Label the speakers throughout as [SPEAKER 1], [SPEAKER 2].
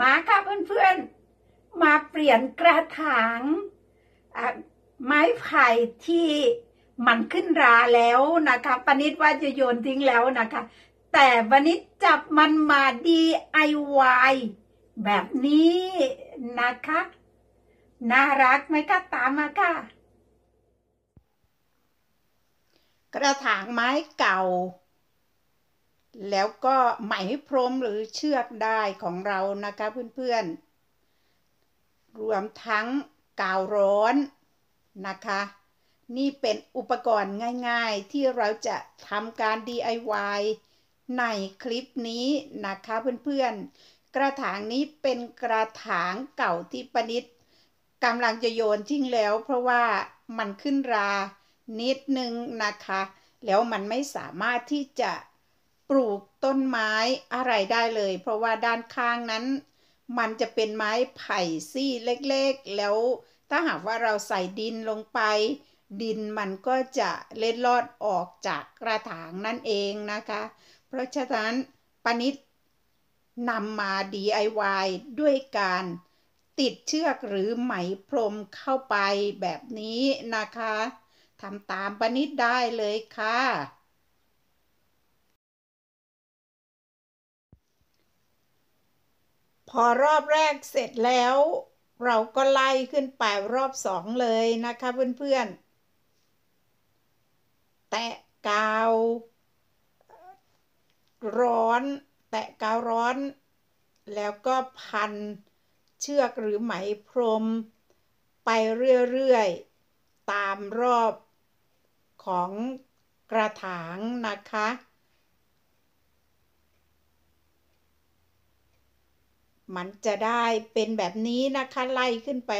[SPEAKER 1] มาค่ะเพื่อนๆมาเปลี่ยนกระถางไม้ไผ่ที่มันขึ้นราแล้วนะคะปนิดว่าจะโยนทิ้งแล้วนะคะ แต่ปนิ้จับมันมา DIY แบบนี้นะคะน่ารักไหมคะตามมาค่ะ กระถางไม้เก่าแล้วก็ไหมพรมหรือเชือกได้ของเรานะคะเพื่อนๆ รวมทั้งกาวร้อนนะคะ นี่เป็นอุปกรณ์ง่ายๆที่เราจะทำการ DIY ในคลิปนี้นะคะเพื่อนๆ กระถางนี้เป็นกระถางเก่าที่ประนิดกำลังจะโยนทิ้งแล้วเพราะว่ามันขึ้นรานิดนึงนะคะแล้วมันไม่สามารถที่จะปลูกต้นไม้อะไรได้เลยเพราะว่าด้านข้างนั้นมันจะเป็นไม้ไผ่ซี่เล็กๆ แล้วถ้าหากว่าเราใส่ดินลงไป ดินมันก็จะเล็ดลอดออกจากกระถางนั่นเองนะคะ เพราะฉะนั้นปนิดนำมา DIY ด้วยการติดเชือกหรือไหมพรมเข้าไปแบบนี้นะคะทำตามปนิดได้เลยค่ะพอรอบแรกเสร็จแล้ว เราก็ไล่ขึ้นไปรอบสองเลยนะคะเพื่อนๆ แตะกาวร้อนแตะกาวร้อน แล้วก็พัน เชือกหรือไหมพรม ไปเรื่อยๆตามรอบของกระถางนะคะมันจะได้เป็นแบบนี้นะคะไล่ขึ้นไป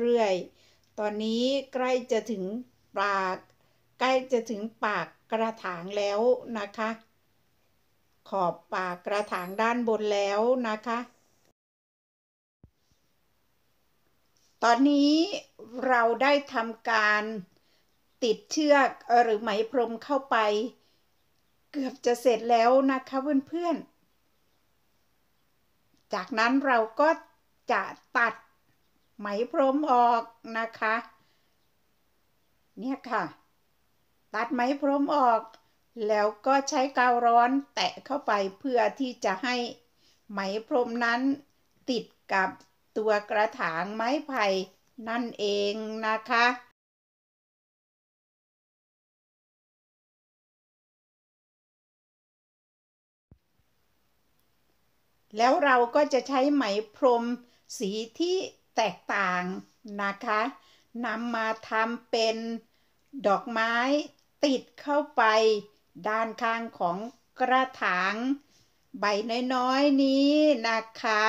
[SPEAKER 1] เรื่อยๆ ตอนนี้ใกล้จะถึงปากใกล้จะถึงปากกระถางแล้วนะคะ ขอบปากกระถางด้านบนแล้วนะคะ ตอนนี้เราได้ทำการติดเชือกหรือไหมพรมเข้าไป เกือบจะเสร็จแล้วนะคะเพื่อนๆจากนั้นเราก็จะตัดไหมพรมออกนะคะ เนี่ยค่ะ ตัดไหมพรมออก แล้วก็ใช้กาวร้อนแตะเข้าไปเพื่อที่จะให้ไหมพรมนั้นติดกับตัวกระถางไม้ไผ่นั่นเองนะคะแล้วเราก็จะใช้ไหมพรมสีที่แตกต่างนะคะนำมาทำเป็นดอกไม้ติดเข้าไปด้านข้างของกระถางใบน้อยๆนนี้นะคะ